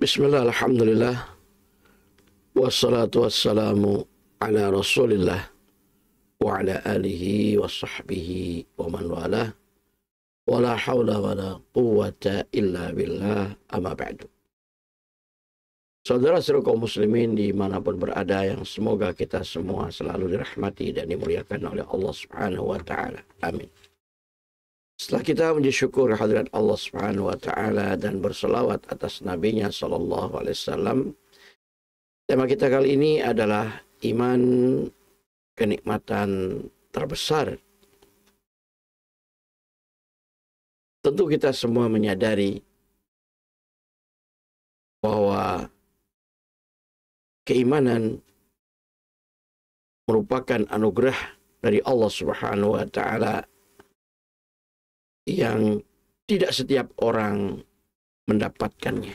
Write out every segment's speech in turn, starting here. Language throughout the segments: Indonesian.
Bismillah, Alhamdulillah. Wassalatu wassalamu ala rasulillah wa ala alihi wa sahbihi wa man wala wa la hawla wa la quwata illa billah amma ba'du. Saudara seru kaum muslimin dimanapun berada yang semoga kita semua selalu dirahmati dan dimuliakan oleh Allah subhanahu wa ta'ala. Amin. Setelah kita menjadi syukur hadirat Allah Subhanahu wa taala dan berselawat atas nabinya sallallahu alaihi wasallam. Tema kita kali ini adalah iman kenikmatan terbesar. Tentu kita semua menyadari bahwa keimanan merupakan anugerah dari Allah Subhanahu wa taala yang tidak setiap orang mendapatkannya.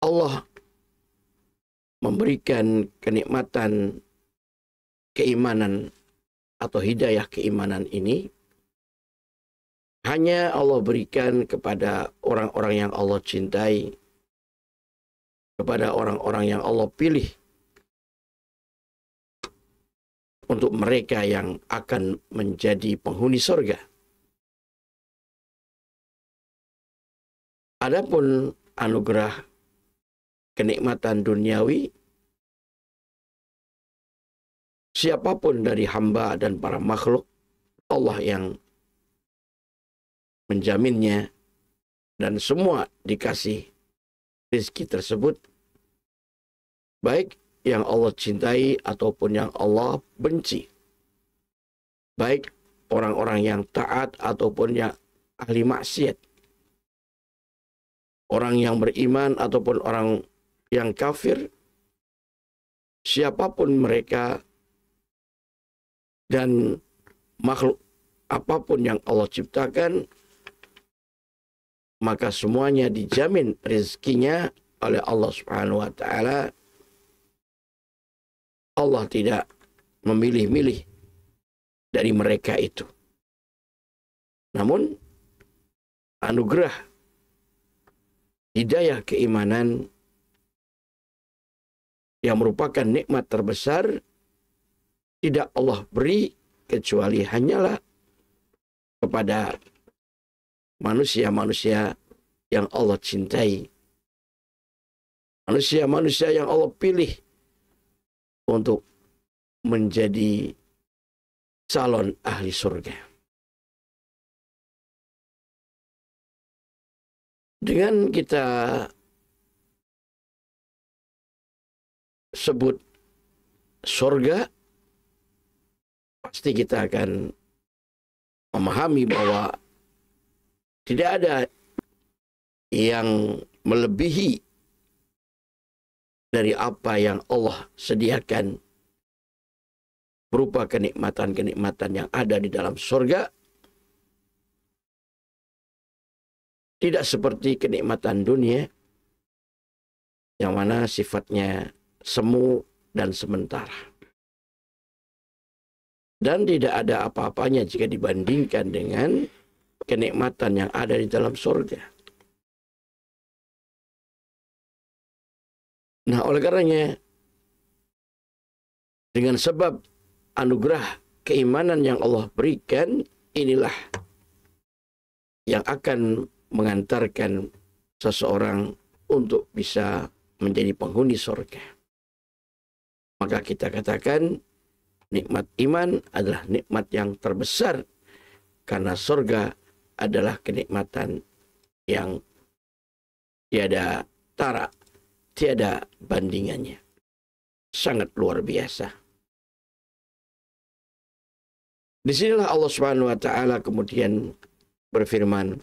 Allah memberikan kenikmatan keimanan atau hidayah keimanan ini hanya Allah berikan kepada orang-orang yang Allah cintai, kepada orang-orang yang Allah pilih untuk mereka yang akan menjadi penghuni sorga. Adapun anugerah kenikmatan duniawi, siapapun dari hamba dan para makhluk, Allah yang menjaminnya dan semua dikasih rezeki tersebut, baik yang Allah cintai ataupun yang Allah benci. Baik orang-orang yang taat ataupun yang ahli maksiat. Orang yang beriman ataupun orang yang kafir. Siapapun mereka dan makhluk apapun yang Allah ciptakan maka semuanya dijamin rezekinya oleh Allah Subhanahu wa taala Allah tidak memilih-milih dari mereka itu. Namun anugerah hidayah keimanan yang merupakan nikmat terbesar tidak Allah beri kecuali hanyalah kepada manusia-manusia yang Allah cintai. Manusia-manusia yang Allah pilih untuk menjadi calon ahli surga. Dengan kita sebut surga, pasti kita akan memahami bahwa tidak ada yang melebihi dari apa yang Allah sediakan berupa kenikmatan-kenikmatan yang ada di dalam surga tidak seperti kenikmatan dunia yang mana sifatnya semu dan sementara dan tidak ada apa-apanya jika dibandingkan dengan kenikmatan yang ada di dalam surga Nah, oleh karenanya dengan sebab anugerah keimanan yang Allah berikan inilah yang akan mengantarkan seseorang untuk bisa menjadi penghuni surga. Maka kita katakan nikmat iman adalah nikmat yang terbesar karena surga adalah kenikmatan yang tiada tara tiada bandingannya. Sangat luar biasa. Disinilah Allah Subhanahu wa taala kemudian berfirman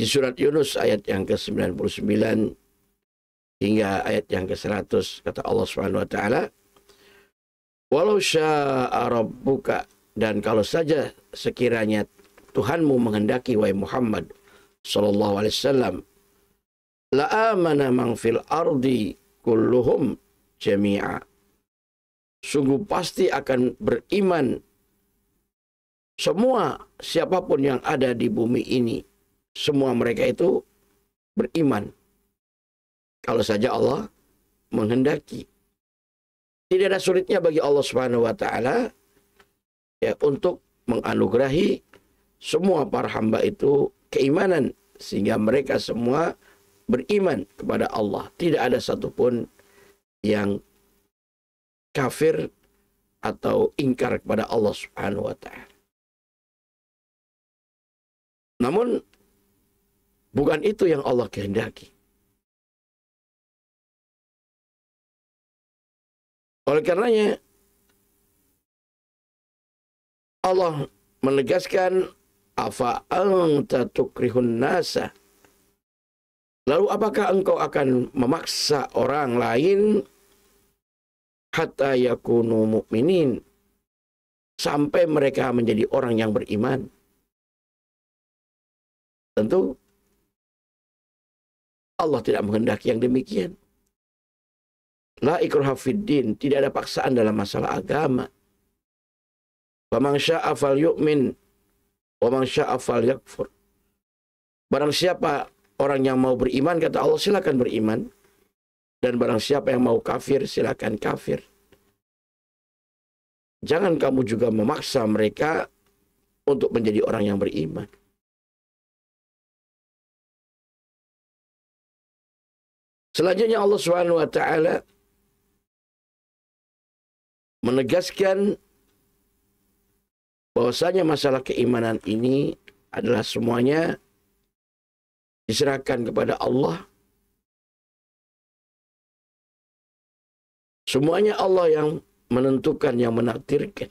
di surat Yunus ayat yang ke-99 hingga ayat yang ke-100 kata Allah Subhanahu wa taala walau syaa rabbuka dan kalau saja sekiranya Tuhanmu menghendaki wahai Muhammad sallallahu alaihi wasallam la amana man fil ardi kulluhum jami'a. Sungguh pasti akan beriman semua siapapun yang ada di bumi ini. Semua mereka itu beriman. Kalau saja Allah menghendaki. Tidak ada sulitnya bagi Allah Subhanahu wa taala ya untuk menganugerahi semua para hamba itu keimanan sehingga mereka semua beriman kepada Allah. Tidak ada satupun yang kafir atau ingkar kepada Allah Subhanahu wa taala. Namun bukan itu yang Allah kehendaki. Oleh karenanya Allah menegaskan afa anta tukrihun nasa Lalu apakah engkau akan memaksa orang lain hatta yakunu mu'minin sampai mereka menjadi orang yang beriman? Tentu Allah tidak menghendaki yang demikian. La ikraha fiddin, tidak ada paksaan dalam masalah agama. Faman syaa'a fal yu'min, wa man syaa'a yakfur. Barang siapa orang yang mau beriman kata Allah silakan beriman dan barang siapa yang mau kafir silakan kafir jangan kamu juga memaksa mereka untuk menjadi orang yang beriman selanjutnya Allah Subhanahu wa taala menegaskan bahwasanya masalah keimanan ini adalah semuanya diserahkan kepada Allah. Semuanya Allah yang menentukan, yang menakdirkan.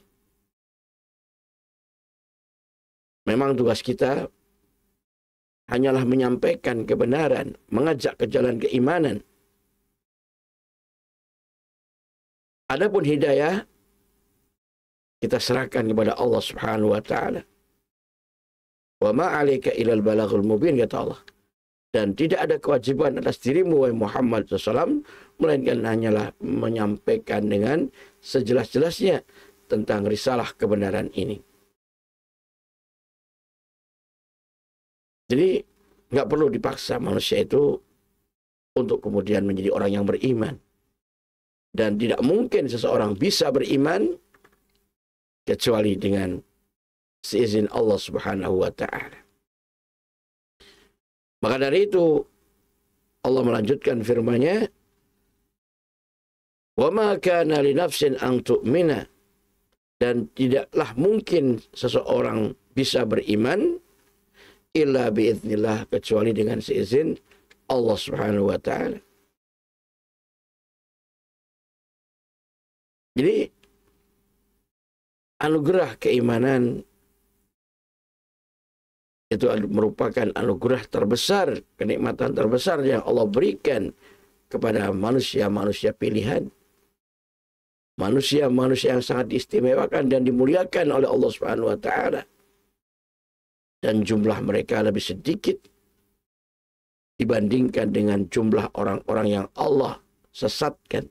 Memang tugas kita hanyalah menyampaikan kebenaran, mengajak ke jalan keimanan. Adapun hidayah kita serahkan kepada Allah Subhanahu wa taala. Wa ma 'alaika ilal balaghul mubin kata Allah dan tidak ada kewajiban atas dirimu wahai Muhammad SAW melainkan hanyalah menyampaikan dengan sejelas-jelasnya tentang risalah kebenaran ini. Jadi nggak perlu dipaksa manusia itu untuk kemudian menjadi orang yang beriman. Dan tidak mungkin seseorang bisa beriman kecuali dengan seizin Allah Subhanahu wa taala. Maka dari itu Allah melanjutkan firman-Nya, "Wa ma kana li nafsin an tu'mina" dan tidaklah mungkin seseorang bisa beriman illa biiznillah kecuali dengan seizin Allah Subhanahu wa taala. Jadi anugerah keimanan itu merupakan anugerah terbesar, kenikmatan terbesar yang Allah berikan kepada manusia-manusia pilihan. Manusia-manusia yang sangat diistimewakan dan dimuliakan oleh Allah Subhanahu wa taala. Dan jumlah mereka lebih sedikit dibandingkan dengan jumlah orang-orang yang Allah sesatkan.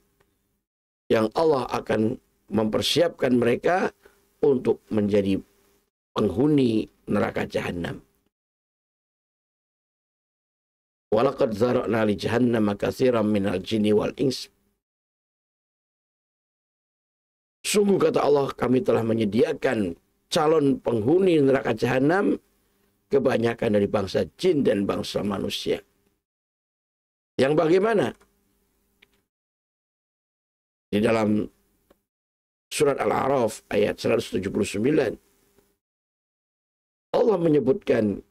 Yang Allah akan mempersiapkan mereka untuk menjadi penghuni neraka jahanam walakad zara'na li jahannam katsiran minal jini wal ins. Sungguh kata Allah kami telah menyediakan calon penghuni neraka jahanam kebanyakan dari bangsa jin dan bangsa manusia. Yang bagaimana? Di dalam surat Al-A'raf ayat 179 Allah menyebutkan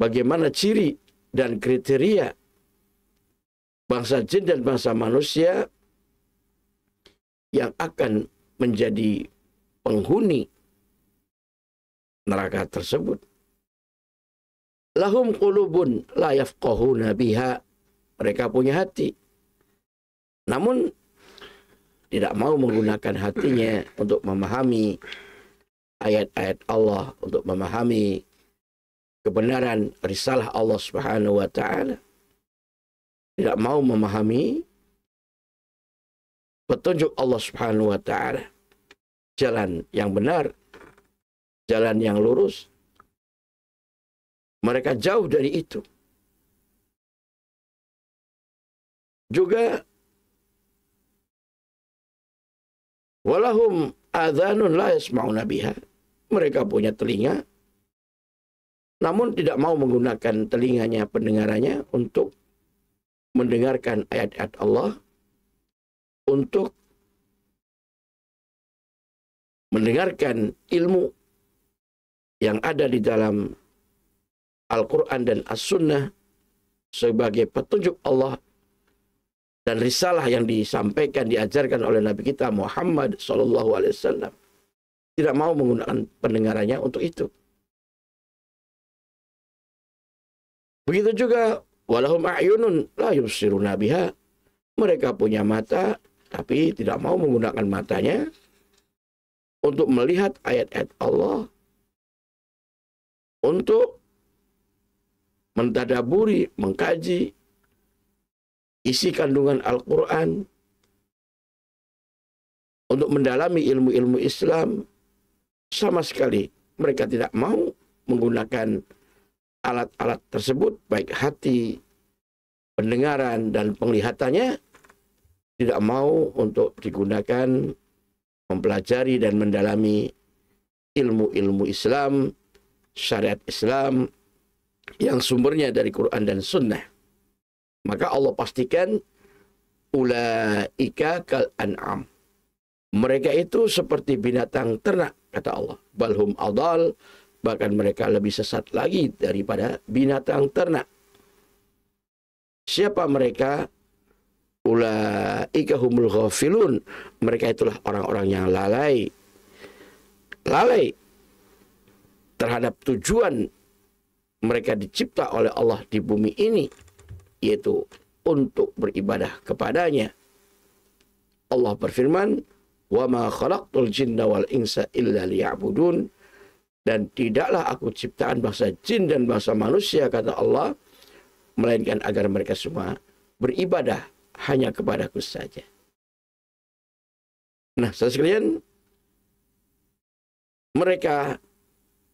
bagaimana ciri dan kriteria bangsa jin dan bangsa manusia yang akan menjadi penghuni neraka tersebut. Lahum qulubun la yafqahuna biha. Mereka punya hati. Namun tidak mau menggunakan hatinya untuk memahami ayat-ayat Allah, untuk memahami kebenaran risalah Allah Subhanahu wa taala tidak mau memahami petunjuk Allah Subhanahu wa taala jalan yang benar jalan yang lurus mereka jauh dari itu juga walahum adzanun la yasma'una biha mereka punya telinga namun tidak mau menggunakan telinganya pendengarannya untuk mendengarkan ayat-ayat Allah untuk mendengarkan ilmu yang ada di dalam Al-Quran dan As-Sunnah sebagai petunjuk Allah dan risalah yang disampaikan, diajarkan oleh Nabi kita Muhammad saw Tidak mau menggunakan pendengarannya untuk itu. Begitu juga walahum a'yunun la yusiruna biha. Mereka punya mata tapi tidak mau menggunakan matanya untuk melihat ayat-ayat Allah untuk mentadaburi, mengkaji isi kandungan Al-Qur'an untuk mendalami ilmu-ilmu Islam sama sekali mereka tidak mau menggunakan alat-alat tersebut baik hati, pendengaran dan penglihatannya tidak mau untuk digunakan mempelajari dan mendalami ilmu-ilmu Islam, syariat Islam yang sumbernya dari Quran dan Sunnah. Maka Allah pastikan ulaika kal an'am. Mereka itu seperti binatang ternak kata Allah. Balhum adal Bahkan mereka lebih sesat lagi daripada binatang ternak. Siapa mereka? Ula humul ghafilun. Mereka itulah orang-orang yang lalai. Lalai terhadap tujuan mereka dicipta oleh Allah di bumi ini yaitu untuk beribadah kepadanya. Allah berfirman, "Wa ma khalaqtul jinna wal insa illa liya'budun." Dan tidaklah aku ciptaan bangsa jin dan bangsa manusia, kata Allah, melainkan agar mereka semua beribadah hanya kepadaku saja. Nah, saya sekalian, mereka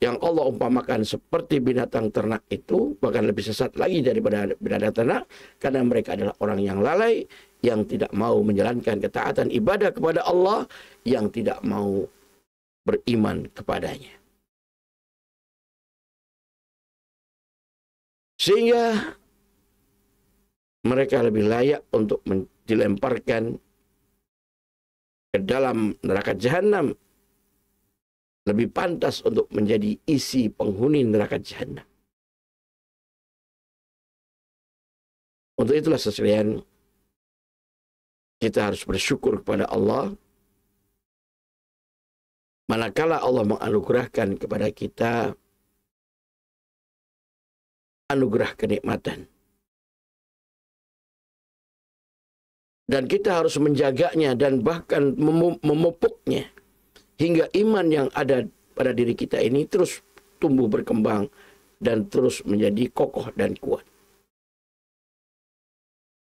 yang Allah umpamakan seperti binatang ternak itu bahkan lebih sesat lagi daripada binatang ternak karena mereka adalah orang yang lalai yang tidak mau menjalankan ketaatan ibadah kepada Allah yang tidak mau beriman kepadanya. Sehingga mereka lebih layak untuk dilemparkan ke dalam neraka jahanam lebih pantas untuk menjadi isi penghuni neraka jahanam. Untuk itulah sesekian kita harus bersyukur kepada Allah manakala Allah menganugerahkan kepada kita anugerah kenikmatan. Dan kita harus menjaganya dan bahkan memupuknya. Hingga iman yang ada pada diri kita ini terus tumbuh berkembang dan terus menjadi kokoh dan kuat.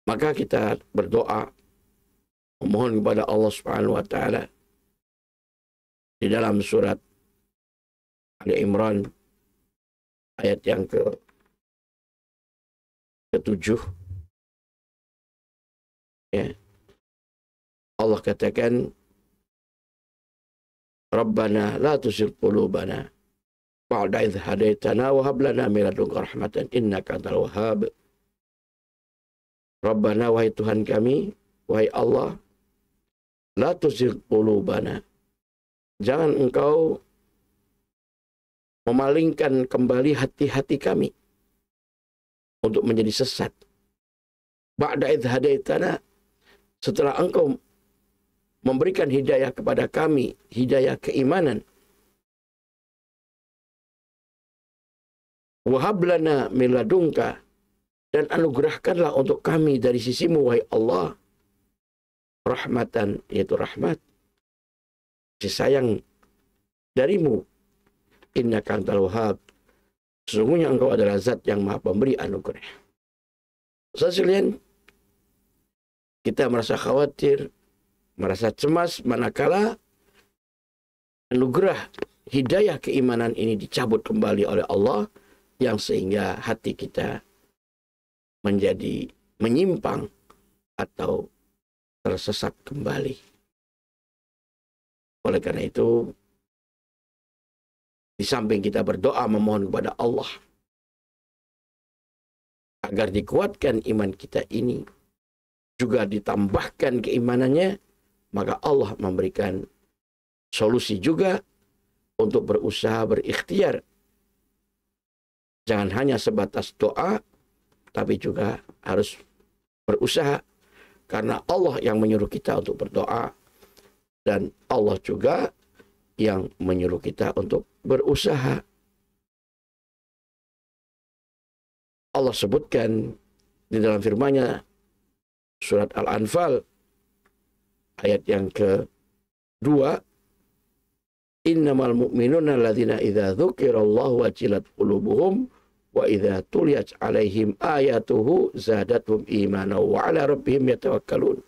Maka kita berdoa memohon kepada Allah Subhanahu wa taala di dalam surat Ali Imran ayat yang ke ketujuh. Ya. Allah katakan Rabbana la tusir qulubana ba'da idh hadaitana wa hab lana min ladunka rahmatan innaka antal wahhab. Rabbana wahai Tuhan kami, wahai Allah, la tusir qulubana. Jangan engkau memalingkan kembali hati-hati kami untuk menjadi sesat. Ba'da hadaitana setelah engkau memberikan hidayah kepada kami, hidayah keimanan. Wahablana miladungka dan anugerahkanlah untuk kami dari sisimu wahai Allah rahmatan yaitu rahmat kasih sayang darimu innaka antal wahab. Sesungguhnya engkau adalah zat yang maha pemberi anugerah. Saudara sekalian, kita merasa khawatir, merasa cemas manakala anugerah hidayah keimanan ini dicabut kembali oleh Allah yang sehingga hati kita menjadi menyimpang atau tersesat kembali. Oleh karena itu, di samping kita berdoa memohon kepada Allah agar dikuatkan iman kita ini juga ditambahkan keimanannya maka Allah memberikan solusi juga untuk berusaha berikhtiar jangan hanya sebatas doa tapi juga harus berusaha karena Allah yang menyuruh kita untuk berdoa dan Allah juga yang menyuruh kita untuk berusaha. Allah sebutkan di dalam firman-Nya surat Al-Anfal ayat yang ke-2 Innamal mu'minuna alladzina idza dzukirallahu wajilat qulubuhum wa idza tuliyat alaihim ayatuhu zadatuhum imanan wa ala rabbihim yatawakkalun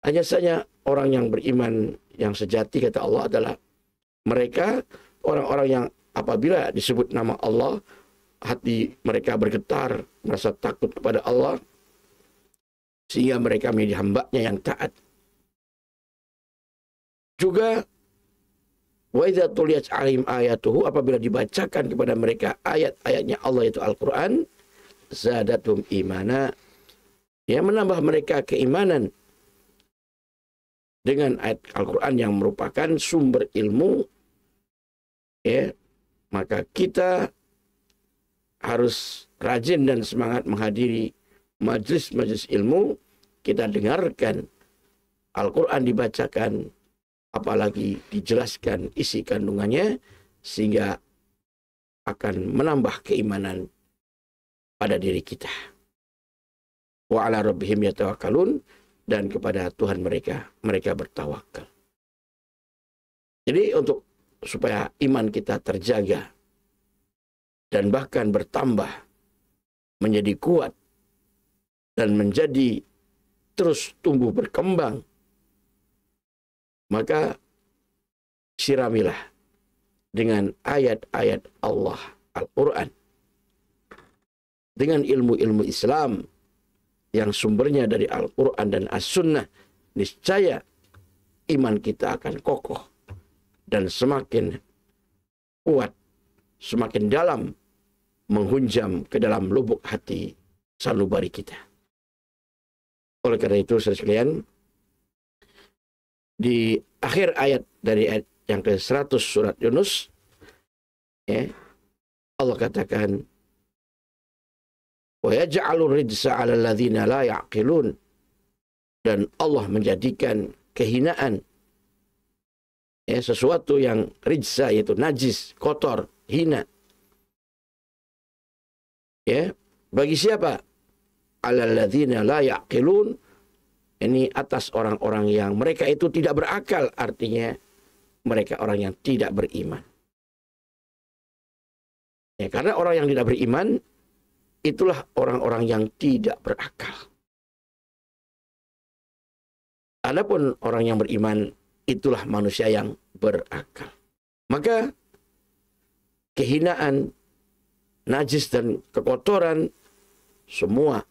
hanya saja orang yang beriman yang sejati kata Allah adalah mereka orang-orang yang apabila disebut nama Allah hati mereka bergetar merasa takut kepada Allah sehingga mereka menjadi hambanya yang taat. Juga wa idza tuliyat alim ayatuhu apabila dibacakan kepada mereka ayat-ayatnya Allah itu Al-Qur'an zadatum imana yang menambah mereka keimanan dengan ayat Al-Quran yang merupakan sumber ilmu, ya, maka kita harus rajin dan semangat menghadiri majlis-majlis ilmu, kita dengarkan Al-Quran dibacakan, apalagi dijelaskan isi kandungannya, sehingga akan menambah keimanan pada diri kita. Wa ala rabbihim yatawakkalun dan kepada Tuhan mereka mereka bertawakal. Jadi untuk supaya iman kita terjaga dan bahkan bertambah menjadi kuat dan menjadi terus tumbuh berkembang maka siramilah dengan ayat-ayat Allah Al-Qur'an dengan ilmu-ilmu Islam yang sumbernya dari Al-Quran dan As-Sunnah, niscaya iman kita akan kokoh dan semakin kuat, semakin dalam menghunjam ke dalam lubuk hati sanubari kita. Oleh karena itu, saudara sekalian, di akhir ayat dari ayat yang ke-100 surat Yunus, ya, Allah katakan, la Dan Allah menjadikan kehinaan ya, sesuatu yang rijsa yaitu najis, kotor, hina. Ya, bagi siapa? alaladina la yaqilun ini atas orang-orang yang mereka itu tidak berakal artinya mereka orang yang tidak beriman. Ya, karena orang yang tidak beriman Itulah orang-orang yang tidak berakal. Adapun orang yang beriman, itulah manusia yang berakal. Maka kehinaan, najis dan kekotoran semua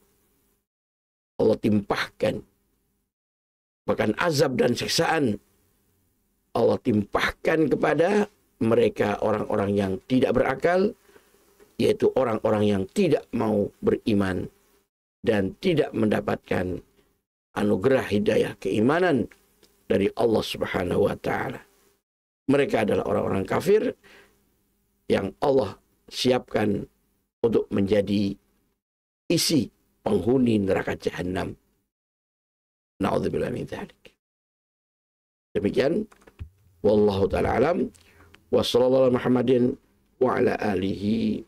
Allah timpahkan. Bahkan azab dan siksaan Allah timpahkan kepada mereka orang-orang yang tidak berakal yaitu orang-orang yang tidak mau beriman dan tidak mendapatkan anugerah hidayah keimanan dari Allah Subhanahu wa taala. Mereka adalah orang-orang kafir yang Allah siapkan untuk menjadi isi penghuni neraka jahanam. Demikian wallahu taala alam wa sallallahu Muhammadin wa ala alihi